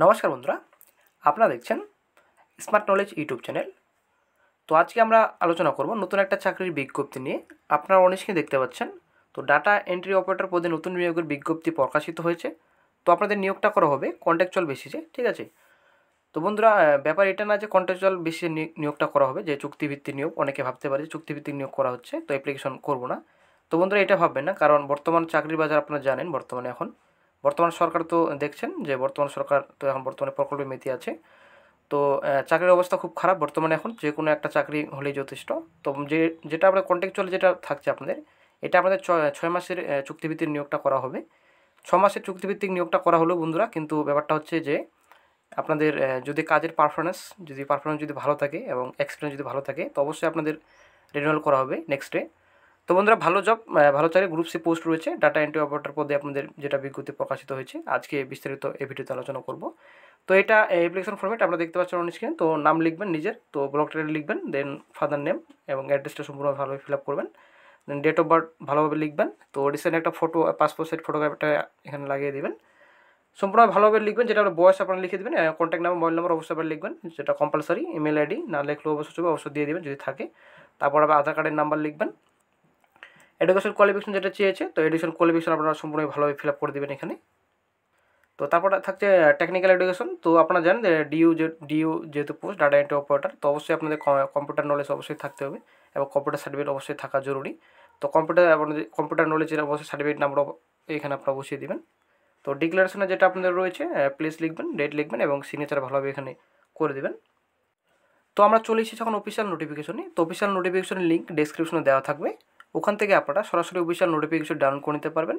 নমস্কার বন্ধুরা আপনারা দেখছেন স্মার্ট নলেজ ইউটিউব চ্যানেল তো আজকে আমরা আলোচনা করব নতুন একটা চাকরির বিজ্ঞপ্তি নিয়ে আপনারা অনেকেই দেখতে পাচ্ছেন তো ডাটা এন্ট্রি অপারেটর পদে নতুন নিয়োগের বিজ্ঞপ্তি প্রকাশিত হয়েছে তো আপনাদের নিয়োগটা করা হবে কন্ট্যাকচুয়াল বেসিসে ঠিক আছে তো বন্ধুরা ব্যাপার এটা না যে কন্ট্যাকচুয়াল বেসিসে নিয়োগটা করা হবে যে চুক্তিভিত্তিক নিয়োগ অনেকে ভাবতে পারে যে চুক্তিভিত্তিক নিয়োগ করা হচ্ছে তো অ্যাপ্লিকেশন করব না তো বন্ধুরা এটা ভাববেন না কারণ বর্তমান চাকরির বাজার আপনারা জানেন বর্তমানে এখন বর্তমান সরকার তো দেখছেন যে বর্তমান সরকার তো এখন বর্তমানে প্রকল্পের মেতি আছে তো চাকরির অবস্থা খুব খারাপ বর্তমানে এখন যে কোনো একটা চাকরি হলেই যথেষ্ট তো যে যেটা আপনার কন্ট্যাকচুয়াল যেটা থাকছে আপনাদের এটা আমাদের ছয় মাসের চুক্তিভিত্তিক নিয়োগটা করা হবে ছ মাসের চুক্তিভিত্তিক নিয়োগটা করা হলো বন্ধুরা কিন্তু ব্যাপারটা হচ্ছে যে আপনাদের যদি কাজের পারফরমেন্স যদি পারফরমেন্স যদি ভালো থাকে এবং এক্সপিরিয়েন্স যদি ভালো থাকে তো অবশ্যই আপনাদের রিনিউয়াল করা হবে নেক্সট ডে তো বন্ধুরা ভালো জব ভালো চাকরি গ্রুপ সি পোস্ট রয়েছে ডাটা এন্ট্রি অপারেটর পদে আপনাদের যেটা বিজ্ঞপ্তি প্রকাশিত হয়েছে আজকে বিস্তারিত এই ভিডিওতে আলোচনা করব তো এটা অ্যাপ্লিকেশন ফর্মেট আপনারা দেখতে পাচ্ছেন অনেক স্ক্রিন তো নাম লিখবেন নিজের তো ব্লক টাইটেল লিখবেন দেন ফাদার নেম এবং অ্যাড্রেসটা সম্পূর্ণ ভালোভাবে ফিল আপ করবেন দেন ডেট অফ বার্থ ভালোভাবে লিখবেন তো রিসেন্ট একটা ফটো পাসপোর্ট সাইজ ফটোগ্রাফটা এখানে লাগিয়ে দেবেন সম্পূর্ণ ভালোভাবে লিখবেন যেটা বয়স আপনারা লিখে দেবেন কন্ট্যাক্ট নাম্বার মোবাইল নাম্বার অবশ্যই আপনার লিখবেন যেটা কম্পালসারি ইমেল আইডি না লেখলে অবশ্যই অবশ্যই দিয়ে দেবেন যদি থাকে তারপর আবার আধার কার্ডের নাম্বার লিখবেন এডুকেশন কোয়ালিফিকেশন যেটা চেয়েছে তো এডুকেশন কোয়ালিফিকেশন আপনারা সম্পূর্ণ ভালোভাবে ফিল আপ করে দেবেন এখানে তো তারপর থাকছে টেকনিক্যাল এডুকেশন তো আপনারা জানেন যে ডিউ যে ডিউ যেহেতু পোস্ট ডাটা এন্ট্রি অপারেটার তো অবশ্যই আপনাদের কম্পিউটার নলেজ অবশ্যই থাকতে হবে এবং কম্পিউটার সার্টিফিকেট অবশ্যই থাকা জরুরি তো কম্পিউটার আপনাদের কম্পিউটার নলেজের অবশ্যই সার্টিফিকেট নাম্বার এখানে আপনারা বসিয়ে দেবেন তো ডিক্লারেশনে যেটা আপনাদের রয়েছে প্লেস লিখবেন ডেট লিখবেন এবং সিগনেচার ভালোভাবে এখানে করে দেবেন তো আমরা চলে এসেছি এখন অফিসিয়াল নোটিফিকেশনে তো অফিসিয়াল নোটিফিকেশনের লিঙ্ক ডেসক্রিপশনে দেওয়া থাকবে ওখান থেকে আপনারা সরাসরি অফিসিয়াল নোটিফিকেশন ডাউন করে নিতে পারবেন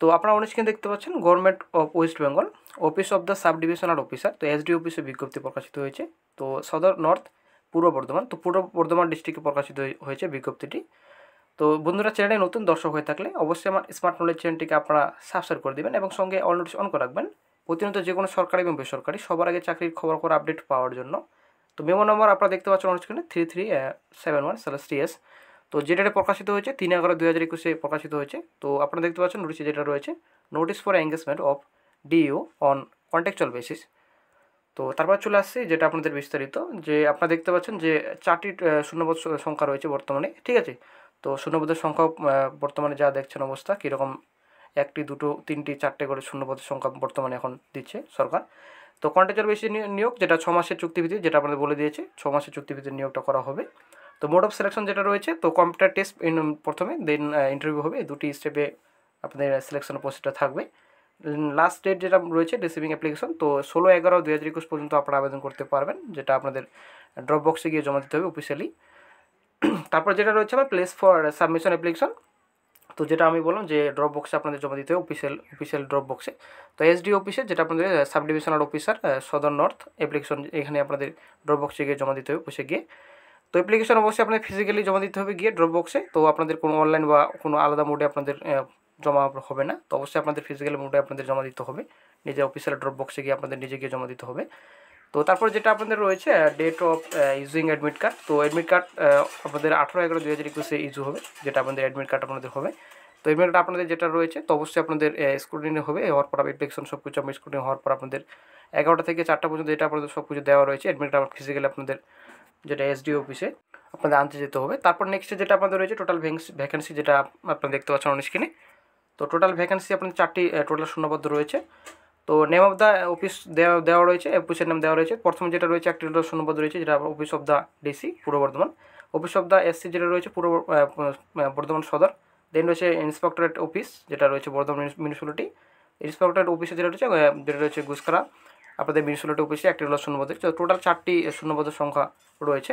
তো আপনারা অনেক স্ক্রিন দেখতে পাচ্ছেন government of West Bengal office of the sub divisional officer তো এসডি অফিসে বিজ্ঞপ্তি প্রকাশিত হয়েছে তো সদর নর্থ পূর্ব বর্ধমান তো পূর্ব বর্ধমান ডিস্ট্রিক্টে প্রকাশিত হয়েছে বিজ্ঞপ্তিটি তো বন্ধুরা চ্যানেলে নতুন দর্শক হয়ে থাকলে অবশ্যই আমার স্মার্ট নলেজ চ্যানেলটিকে আপনারা সাবস্ক্রাইব করে দেবেন এবং সঙ্গে অল নোটিস অন করে রাখবেন প্রতিনিয়ত যে কোনো সরকারি এবং বেসরকারি সবার আগে চাকরির খবর করে আপডেট পাওয়ার জন্য তো মেমো নম্বর আপনারা দেখতে পাচ্ছেন অনুষ্ঠানে থ্রি থ্রি সেভেন ওয়ান সেলাস থ্রি এস তো যেটা প্রকাশিত হয়েছে তিন এগারো দু হাজার একুশে প্রকাশিত হয়েছে তো আপনারা দেখতে পাচ্ছেন নোটিশে যেটা রয়েছে notice for engagement of DU on contractual basis তো তারপর চলে আসছি যেটা আপনাদের বিস্তারিত যে আপনারা দেখতে পাচ্ছেন যে চারটি শূন্যপদ সংখ্যা রয়েছে বর্তমানে ঠিক আছে তো শূন্যপদের সংখ্যা বর্তমানে যা দেখছেন অবস্থা কীরকম একটি দুটো তিনটি চারটে করে শূন্যপদের সংখ্যা বর্তমানে এখন দিচ্ছে সরকার তো কন্ট্যাকচুয়াল বেশি নিয়োগ যেটা ছ মাসের চুক্তিভিত্তি যেটা আপনাদের বলে দিয়েছে ছ মাসের চুক্তিভিত্তির নিয়োগটা করা হবে তো মোড অফ সিলেকশন যেটা রয়েছে তো কম্পিউটার টেস্ট প্রথমে দেন ইন্টারভিউ uh, হবে দুটি স্টেপে আপনাদের সিলেকশন প্রসেসটা থাকবে লাস্ট ডেট যেটা রয়েছে রিসিভিং অ্যাপ্লিকেশন তো ষোলো এগারো দুই হাজার একুশ পর্যন্ত আপনারা আবেদন করতে পারবেন যেটা আপনাদের ড্রপ বক্সে গিয়ে জমা দিতে হবে অফিসিয়ালি তারপর যেটা রয়েছে আমার প্লেস ফর সাবমিশন অ্যাপ্লিকেশন তো যেটা আমি বললাম যে ড্রপ বক্সে আপনাদের জমা দিতে হবে অফিসিয়াল অফিসিয়াল ড্রপ বক্সে তো এসডি অফিসে যেটা আপনাদের sub divisional officer Sadar north application এখানে আপনাদের ড্রপ বক্সে গিয়ে জমা দিতে হবে অফিসে গিয়ে তো অ্যাপ্লিকেশন অবশ্যই আপনাদের ফিজিক্যালি জমা দিতে হবে গিয়ে ড্রপ বক্সে তো আপনাদের কোনো অনলাইন বা কোনো আলাদা মোডে আপনাদের জমা হবে না তো অবশ্যই আপনাদের ফিজিক্যাল মোডে আপনাদের জমা দিতে হবে নিজের অফিসিয়াল ড্রপ বক্সে গিয়ে আপনাদের নিজে গিয়ে জমা দিতে হবে তো তারপর যেটা আপনাদের রয়েছে date of using admit card তো অ্যাডমিট কার্ড আপনাদের আঠেরো এগারো দু হাজার একুশে ইস্যু হবে যেটা আপনাদের অ্যাডমিট কার্ড আপনাদের হবে তো অ্যাডমিট কার্ড আপনাদের যেটা রয়েছে তো অবশ্যই আপনাদের স্ক্রুটিনি হবে হওয়ার পর অ্যাপ্লিকেশন সব কিছু আপনার স্ক্রুটিনি হওয়ার পর আপনাদের এগারোটা থেকে চারটা পর্যন্ত এটা আপনাদের সব কিছু দেওয়া রয়েছে অ্যাডমিট কার্ড ফিজিক্যালি আপনাদের যেটা এসডিও অফিসে আপনাদের আনতে যেতে হবে তারপর নেক্সটে যেটা আপনাদের রয়েছে টোটাল ভ্যাকেন্সি যেটা আপনারা দেখতে পাচ্ছেন অন স্ক্রিনে তো টোটাল ভ্যাকেন্সি আপনাদের চারটি টোটাল শূন্যবদ্ধ রয়েছে তো নেম অফ দ্য অফিস দেওয়া দেওয়া রয়েছে অফিসের নাম দেওয়া রয়েছে প্রথম যেটা রয়েছে একটি টোটাল শূন্যপদ রয়েছে যেটা office of the DC Purba Bardhaman office of the SC যেটা রয়েছে পূর্ব বর্ধমান সদর দেন রয়েছে ইন্সপেক্টরেট অফিস যেটা রয়েছে বর্ধমান মিউনিসিপ্যালিটি ইন্সপেক্টরেট অফিসে যেটা রয়েছে যেটা রয়েছে গুসকরা আপনাদের মিনি ষোলোটি উপসে একটি হলো শূন্যপদের টোটাল চারটি শূন্যপদের সংখ্যা রয়েছে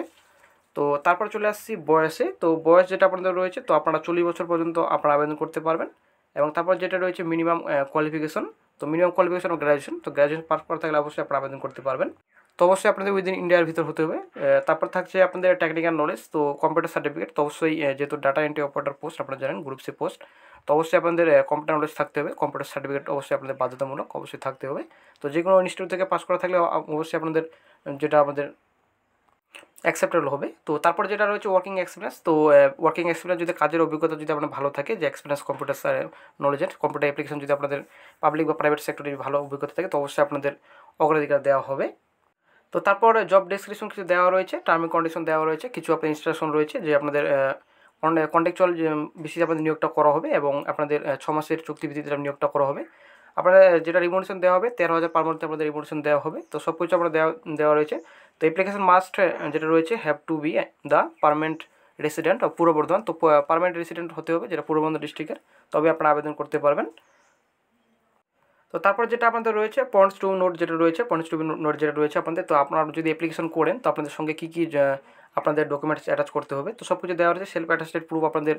তো তারপর চলে আসছি বয়সে তো বয়স যেটা আপনাদের রয়েছে তো আপনারা চল্লিশ বছর পর্যন্ত আপনারা আবেদন করতে পারবেন এবং তারপর যেটা রয়েছে মিনিমাম কোয়ালিফিকেশন তো মিনিমাম কোয়ালিফিকেশন ও গ্র্যাজুয়েশন তো গ্র্যাজুয়েশন পাস করা থাকলে অবশ্যই আপনারা আবেদন করতে পারবেন তো অবশ্যই আপনাদের উইদিন ইন্ডিয়ার ভিতর হতে হবে তারপর থাকছে আপনাদের টেকনিক্যাল নলেজ তো কম্পিউটার সার্টিফিকেট তো অবশ্যই যেহেতু ডাটা এন্ট্রি অপারেটার পোস্ট আপনারা জানেন গ্রুপ সি পোস্ট তো অবশ্যই আপনাদের কম্পিউটার নলেজ থাকতে হবে কম্পিউটার সার্টিফিকেট অবশ্যই আপনাদের বাধ্যতামূলক অবশ্যই থাকতে হবে তো যে কোনো ইনস্টিটিউট থেকে পাস করা থাকলে অবশ্যই আপনাদের যেটা আমাদের অ্যাকসেপ্টেবল হবে তো তারপর যেটা রয়েছে ওয়ার্কিং এক্সপিরিয়েন্স তো ওয়ার্কিং এক্সপিরিয়েন্স যদি কাজের অভিজ্ঞতা যদি আপনার ভালো থাকে যে এক্সপিরিয়েন্স কম্পিউটার নলেজের কম্পিউটার অ্যাপ্লিকেশন যদি আপনাদের পাবলিক বা প্রাইভেট সেক্টরে ভালো অভিজ্ঞতা থাকে তো অবশ্যই আপনাদের অগ্রাধিকার দেওয়া হবে তো তারপর জব ডিসক্রিপশন কিছু দেওয়া রয়েছে টার্ম কন্ডিশন দেওয়া রয়েছে কিছু আপনার ইনস্ট্রাকশন রয়েছে যে আপনাদের কন্ট্রাকচুয়াল uh, বেসিসে আপনাদের নিয়োগটা করা হবে এবং আপনাদের ছ মাসের চুক্তিভিত্তিতে নিয়োগটা করা হবে আপনারা যেটা রিমোনেশন দেওয়া হবে তেরো হাজার পার মান্থে আপনাদের রিমোনেশন দেওয়া হবে তো সব কিছু আপনার দেওয়া দেওয়া রয়েছে তো অ্যাপ্লিকেশন মাস্ট যেটা রয়েছে have to be the permanent resident of Purba Bardhaman তো পারমানেন্ট রেসিডেন্ট হতে হবে যেটা পূর্ব বর্ধমান ডিস্ট্রিক্টের তবে আপনারা আবেদন করতে পারবেন তো তারপর যেটা আপনাদের রয়েছে পয়েন্টস টু নোট যেটা রয়েছে পয়েন্টস টু নোট যেটা রয়েছে আপনাদের তো আপনারা যদি অ্যাপ্লিকেশন করেন তো আপনাদের সঙ্গে কী কী আপনাদের ডকুমেন্টস অ্যাটাচ করতে হবে তো সব কিছু দেওয়া রয়েছে সেলফ অ্যাটাস্টেড প্রুফ আপনাদের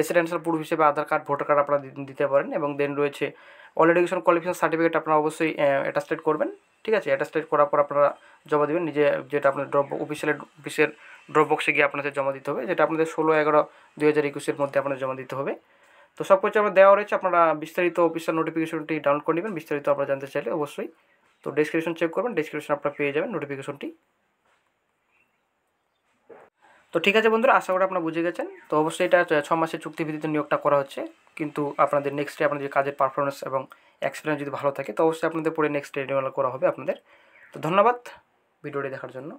রেসিডেন্সিয়াল প্রুফ হিসেবে আধার কার্ড ভোটার কার্ড আপনারা দিতে পারেন এবং দেন রয়েছে অল এডুকেশন কোয়ালিফিকেশন সার্টিফিকেট আপনারা অবশ্যই অ্যাটাস্টেড করবেন ঠিক আছে অ্যাটাস্টেড করার পর আপনারা জমা দেবেন নিজে যেটা আপনাদের ড্রপ অফিসিয়াল অফিসের ড্রপ বক্সে গিয়ে আপনাদের জমা দিতে হবে যেটা আপনাদের ষোলো এগারো দু হাজার একুশের মধ্যে আপনাদের জমা দিতে হবে তো সব কিছু আমার দেওয়া রয়েছে আপনারা বিস্তারিত অফিসার নোটিফিকেশনটি ডাউনলোড করে নেবেন বিস্তারিত আপনারা জানতে চাইলে অবশ্যই তো ডিসক্রিপশন চেক করবেন ডিসক্রিপশন আপনারা পেয়ে যাবেন নোটিফিকেশনটি তো ঠিক আছে বন্ধুরা আশা করি আপনারা বুঝে গেছেন তো অবশ্যই এটা ছ মাসের চুক্তিভিত্তিতে নিয়োগটা করা হচ্ছে কিন্তু আপনাদের নেক্সট ডে আপনাদের কাজের পারফরমেন্স এবং এক্সপিরিয়েন্স যদি ভালো থাকে তো অবশ্যই আপনাদের পরে নেক্সট ডে রিনিউয়াল করা হবে আপনাদের তো ধন্যবাদ ভিডিওটি দেখার জন্য